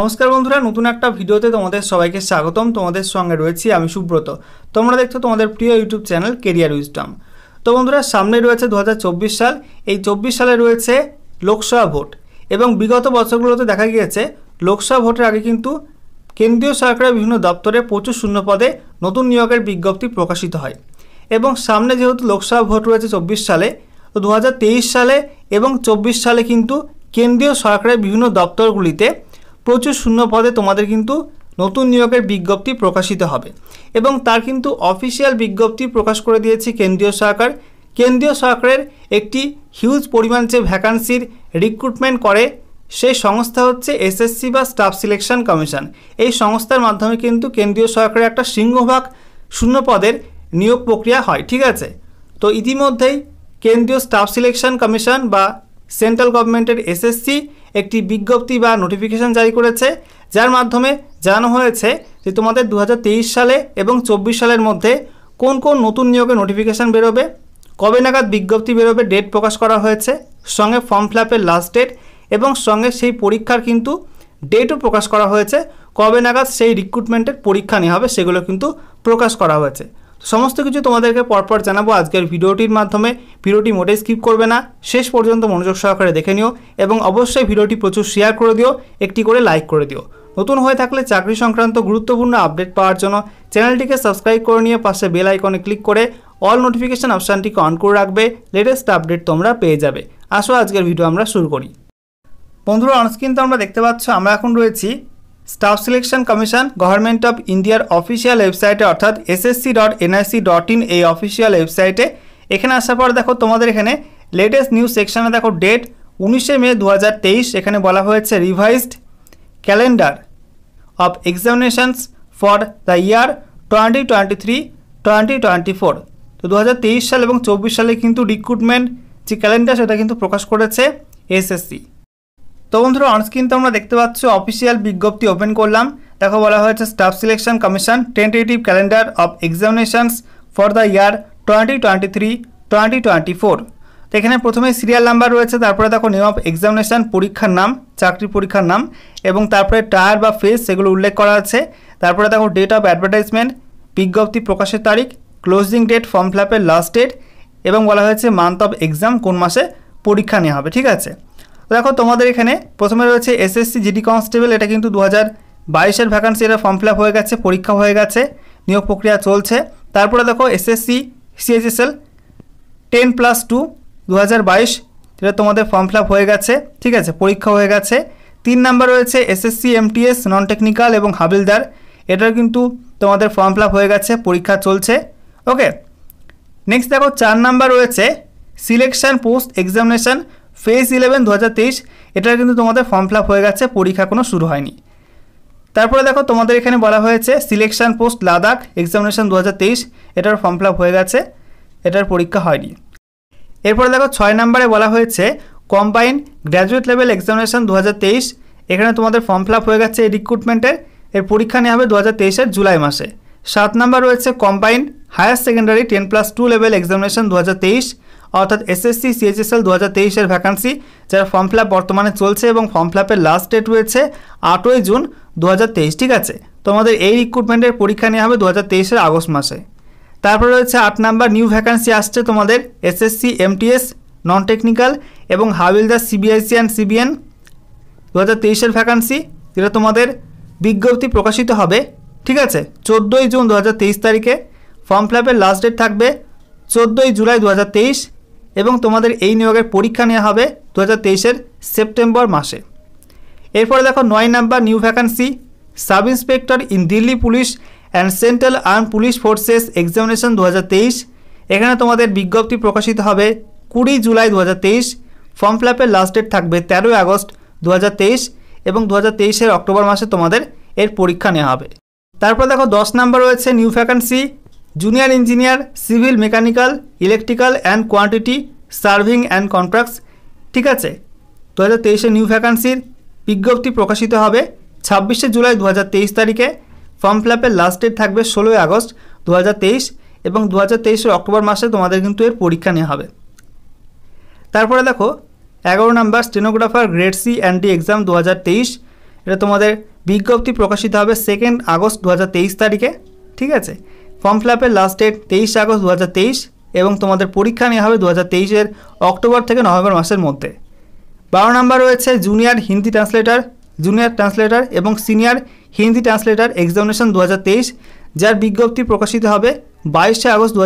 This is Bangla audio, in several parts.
নমস্কার বন্ধুরা নতুন একটা ভিডিওতে তোমাদের সবাইকে স্বাগতম তোমাদের সঙ্গে রয়েছি আমি সুব্রত তোমরা দেখছো তোমাদের প্রিয় ইউটিউব চ্যানেল কেরিয়ার উইস্টম তো বন্ধুরা সামনে রয়েছে দু সাল এই চব্বিশ সালে রয়েছে লোকসভা ভোট এবং বিগত বছরগুলোতে দেখা গিয়েছে লোকসভা ভোটের আগে কিন্তু কেন্দ্রীয় সরকারের বিভিন্ন দপ্তরে প্রচুর শূন্য পদে নতুন নিয়োগের বিজ্ঞপ্তি প্রকাশিত হয় এবং সামনে যেহেতু লোকসভা ভোট রয়েছে চব্বিশ সালে তো দু সালে এবং চব্বিশ সালে কিন্তু কেন্দ্রীয় সরকারের বিভিন্ন দপ্তরগুলিতে প্রচুর শূন্য পদে তোমাদের কিন্তু নতুন নিয়োগের বিজ্ঞপ্তি প্রকাশিত হবে এবং তার কিন্তু অফিসিয়াল বিজ্ঞপ্তি প্রকাশ করে দিয়েছে কেন্দ্রীয় সরকার কেন্দ্রীয় সরকারের একটি হিউজ পরিমাণ যে ভ্যাকান্সির রিক্রুটমেন্ট করে সেই সংস্থা হচ্ছে এসএসসি বা স্টাফ সিলেকশন কমিশন এই সংস্থার মাধ্যমে কিন্তু কেন্দ্রীয় সরকারের একটা সিংহভাগ শূন্য পদের নিয়োগ প্রক্রিয়া হয় ঠিক আছে তো ইতিমধ্যেই কেন্দ্রীয় স্টাফ সিলেকশন কমিশন বা সেন্ট্রাল গভর্নমেন্টের এসএসসি একটি বিজ্ঞপ্তি বা নোটিফিকেশন জারি করেছে যার মাধ্যমে জানানো হয়েছে যে তোমাদের দু সালে এবং চব্বিশ সালের মধ্যে কোন কোন নতুন নিয়োগে নোটিফিকেশান বেরোবে কবে নাগাদ বিজ্ঞপ্তি বেরোবে ডেট প্রকাশ করা হয়েছে সঙ্গে ফর্ম ফিলাপের লাস্ট ডেট এবং সঙ্গে সেই পরীক্ষার কিন্তু ডেটও প্রকাশ করা হয়েছে কবে নাগাদ সেই রিক্রুটমেন্টের পরীক্ষা নেওয়া হবে সেগুলো কিন্তু প্রকাশ করা হয়েছে সমস্ত কিছু তোমাদেরকে পরপর জানাবো আজকের ভিডিওটির মাধ্যমে ভিডিওটি মোটেই স্কিপ করবে না শেষ পর্যন্ত মনোযোগ সহকারে দেখে নিও এবং অবশ্যই ভিডিওটি প্রচুর শেয়ার করে দিও একটি করে লাইক করে দিও নতুন হয়ে থাকলে চাকরি সংক্রান্ত গুরুত্বপূর্ণ আপডেট পাওয়ার জন্য চ্যানেলটিকে সাবস্ক্রাইব করে নিয়ে পাশে বেল আইকনে ক্লিক করে অল নোটিফিকেশান অপশানটিকে অন করে রাখবে লেটেস্ট আপডেট তোমরা পেয়ে যাবে আসো আজকের ভিডিও আমরা শুরু করি বন্ধুরা অনস্ক্রিন তো আমরা দেখতে পাচ্ছ আমরা এখন রয়েছি staff selection commission government of ইন্ডিয়ার অফিসিয়াল ওয়েবসাইটে অর্থাৎ SSC dot NIC dot in এই অফিসিয়াল ওয়েবসাইটে এখানে আসার পর দেখো তোমাদের এখানে লেটেস্ট নিউজ সেকশানে দেখো ডেট উনিশে মে দু এখানে বলা হয়েছে revised calendar of examinations for the year twenty twenty three twenty twenty four তো দু সাল এবং চব্বিশ সালে কিন্তু রিক্রুটমেন্ট যে ক্যালেন্ডার সেটা কিন্তু প্রকাশ করেছে এসএসসি তো বন্ধুরা অনস্ক্রিন তোমরা দেখতে পাচ্ছ অফিসিয়াল বিজ্ঞপ্তি ওপেন করলাম দেখো বলা হয়েছে staff selection commission tentative calendar of examinations for the year twenty twenty three twenty twenty four তো এখানে প্রথমে সিরিয়াল নাম্বার রয়েছে তারপরে দেখো নিয়ম অফ এক্সামিনেশান পরীক্ষার নাম চাকরি পরীক্ষার নাম এবং তারপরে টায়ার বা ফেস সেগুলো উল্লেখ করা আছে তারপরে দেখো ডেট অফ অ্যাডভার্টাইজমেন্ট বিজ্ঞপ্তি প্রকাশের তারিখ ক্লোজিং ডেট ফর্ম আপের লাস্ট ডেট এবং বলা হয়েছে মান্থ অফ এক্সাম কোন মাসে পরীক্ষা নেওয়া হবে ঠিক আছে দেখো তোমাদের এখানে প্রথমে রয়েছে এসএসসি জিডি কনস্টেবল এটা কিন্তু দু হাজার বাইশের ভ্যাকান্সি এটা ফর্ম ফিল হয়ে গেছে পরীক্ষা হয়ে গেছে নিয়োগ প্রক্রিয়া চলছে তারপরে দেখো SSC CSSL ten plus two দু হাজার বাইশ এটা তোমাদের ফর্ম ফিল হয়ে গেছে ঠিক আছে পরীক্ষা হয়ে গেছে তিন নাম্বার রয়েছে এসএসসি এমটিএস নন টেকনিক্যাল এবং হাবিলদার এটার কিন্তু তোমাদের ফর্ম ফিল হয়ে গেছে পরীক্ষা চলছে ওকে নেক্সট দেখো চার নাম্বার রয়েছে selection post examination phase eleven দু হাজার তেইশ এটার কিন্তু তোমাদের ফর্ম ফিল হয়ে গেছে পরীক্ষা কোনো শুরু হয়নি তারপরে দেখো তোমাদের এখানে বলা হয়েছে সিলেকশন পোস্ট লাদাখ এক্সামিনেশান দু হাজার তেইশ এটার ফর্ম ফিল হয়ে গেছে এটার পরীক্ষা হয়নি এরপরে দেখো ছয় নম্বরে বলা হয়েছে কম্বাইন গ্র্যাজুয়েট লেভেল এক্সামিনেশান দু এখানে তোমাদের ফর্ম ফিল হয়ে গেছে এই রিক্রুটমেন্টের এর পরীক্ষা নেওয়া হবে দু হাজার জুলাই মাসে সাত নম্বর রয়েছে combine higher secondary ten plus two level examination দু অর্থাৎ এসএসসি সিএইচএসএল দু হাজার তেইশের ভ্যাকান্সি যার ফর্ম ফিল বর্তমানে চলছে এবং ফর্ম ফিল লাস্ট ডেট রয়েছে আটই জুন দু ঠিক আছে তোমাদের এই রিক্রুটমেন্টের পরীক্ষা নেওয়া হবে দু হাজার আগস্ট মাসে তারপর রয়েছে আট নাম্বার নিউ ভ্যাকান্সি আসছে তোমাদের এসএসসি এমটিএস নন টেকনিক্যাল এবং হাবিলদার সিবিআইসি অ্যান্ড সিবিএন দু হাজার তেইশের ভ্যাকান্সি যেটা তোমাদের বিজ্ঞপ্তি প্রকাশিত হবে ঠিক আছে চোদ্দোই জুন দু তারিখে ফর্ম ফিলাপের লাস্ট ডেট থাকবে চোদ্দোই জুলাই দু এবং তোমাদের এই নিয়োগের পরীক্ষা নেওয়া হবে দু হাজার সেপ্টেম্বর মাসে এরপরে দেখো নয় number new vacancy sub inspector in Delhi police and central arm police forces examination দু এখানে তোমাদের বিজ্ঞপ্তি প্রকাশিত হবে কুড়ি জুলাই দু ফর্ম ফ্ল্যাপের লাস্ট ডেট থাকবে তেরোই আগস্ট দু এবং দু হাজার অক্টোবর মাসে তোমাদের এর পরীক্ষা নেওয়া হবে তারপর দেখো দশ নাম্বার রয়েছে new vacancy junior engineer civil mechanical electrical and quantity serving and contracts ঠিক আছে দু হাজার তেইশে নিউ ভ্যাকান্সির বিজ্ঞপ্তি প্রকাশিত হবে ছাব্বিশে জুলাই দু তারিখে ফর্ম ফিল আপের লাস্ট ডেট থাকবে ষোলোই আগস্ট দু এবং দু হাজার অক্টোবর মাসে তোমাদের কিন্তু এর পরীক্ষা নেওয়া হবে তারপরে দেখো এগারো number stenographer grade C and D exam দু এটা তোমাদের বিজ্ঞপ্তি প্রকাশিত হবে সেকেন্ড আগস্ট দু তারিখে ঠিক আছে ফর্ম ফিল আপের লাস্ট ডেট তেইশ আগস্ট দু এবং তোমাদের পরীক্ষা নেওয়া হবে দু হাজার অক্টোবর থেকে নভেম্বর মাসের মধ্যে বারো নম্বর রয়েছে junior Hindi translator junior translator এবং সিনিয়র হিন্দি ট্রান্সলেটার এক্সামিনেশন দু যার বিজ্ঞপ্তি প্রকাশিত হবে বাইশে আগস্ট দু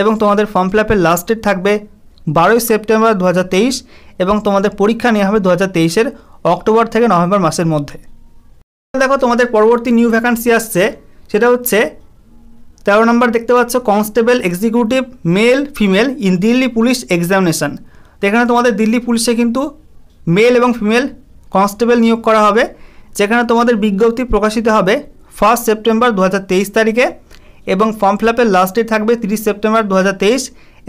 এবং তোমাদের ফর্ম ফিল আপের লাস্ট ডেট থাকবে বারোই সেপ্টেম্বর দু এবং তোমাদের পরীক্ষা নেওয়া হবে দু হাজার অক্টোবর থেকে নভেম্বর মাসের মধ্যে দেখো তোমাদের পরবর্তী নিউ ভ্যাকান্সি আসছে সেটা হচ্ছে তেরো নম্বর দেখতে পাচ্ছ constable executive male female in Delhi police examination এখানে তোমাদের দিল্লি পুলিশে কিন্তু মেল এবং ফিমেল কনস্টেবল নিয়োগ করা হবে যেখানে তোমাদের বিজ্ঞপ্তি প্রকাশিত হবে ফার্স্ট সেপ্টেম্বর দু তারিখে এবং ফর্ম ফিল লাস্ট ডেট থাকবে তিরিশ সেপ্টেম্বর দু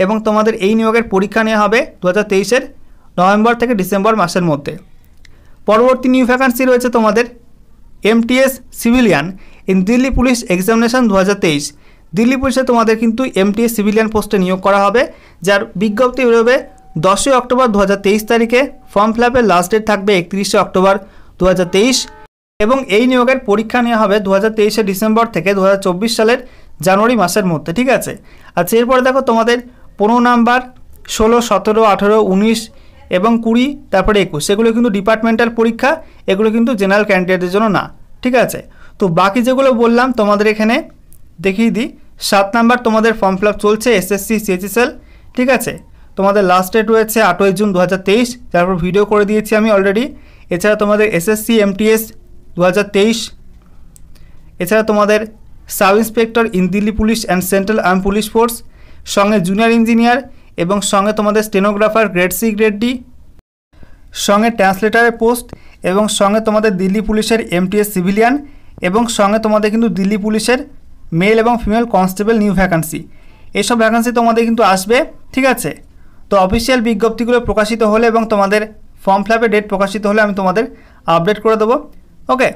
এবং তোমাদের এই নিয়োগের পরীক্ষা নেওয়া হবে দু হাজার নভেম্বর থেকে ডিসেম্বর মাসের মধ্যে পরবর্তী নিউ ভ্যাকান্সি রয়েছে তোমাদের MTS civilian in Delhi police examination দু দিল্লি পুলিশে তোমাদের কিন্তু এমটিএস সিভিলিয়ান পোস্টে নিয়োগ করা হবে যার বিজ্ঞপ্তি বেরোবে দশই অক্টোবর দু তারিখে ফর্ম ফিল আপের লাস্ট ডেট থাকবে একত্রিশে অক্টোবর দু এবং এই নিয়োগের পরীক্ষা নেওয়া হবে দু হাজার ডিসেম্বর থেকে দু সালের জানুয়ারি মাসের মধ্যে ঠিক আছে আচ্ছা এরপরে দেখো তোমাদের পনেরো নাম্বার ষোলো সতেরো আঠেরো উনিশ এবং কুড়ি তারপরে একুশ এগুলো কিন্তু ডিপার্টমেন্টাল পরীক্ষা এগুলো কিন্তু জেনারেল ক্যান্ডিডেটের জন্য না ঠিক আছে তো বাকি যেগুলো বললাম তোমাদের এখানে দেখিয়ে দিই সাত নাম্বার তোমাদের ফর্ম ফিল চলছে এসএসসি সিএচএসএল ঠিক আছে তোমাদের লাস্ট ডেট রয়েছে আটই জুন দু হাজার তেইশ তারপর ভিডিও করে দিয়েছি আমি অলরেডি এছাড়া তোমাদের এসএসসি এমটিএস দু হাজার তেইশ এছাড়া তোমাদের sub inspector in Delhi police and central arm police force সঙ্গে জুনিয়র ইঞ্জিনিয়ার এবং সঙ্গে তোমাদের stenographer grade C grade D সঙ্গে ট্রান্সলেটারের পোস্ট এবং সঙ্গে তোমাদের দিল্লি পুলিশের এমটিএস সিভিলিয়ান এবং সঙ্গে তোমাদের কিন্তু দিল্লি পুলিশের মেল এবং ফিমেল কনস্টেবল নিউ ভ্যাকান্সি এসব ভ্যাকান্সি তোমাদের কিন্তু আসবে ঠিক আছে তো অফিসিয়াল বিজ্ঞপ্তিগুলো প্রকাশিত হলে এবং তোমাদের ফর্ম ফ্ল্যাপের ডেট প্রকাশিত হলে আমি তোমাদের আপডেট করে দেবো ওকে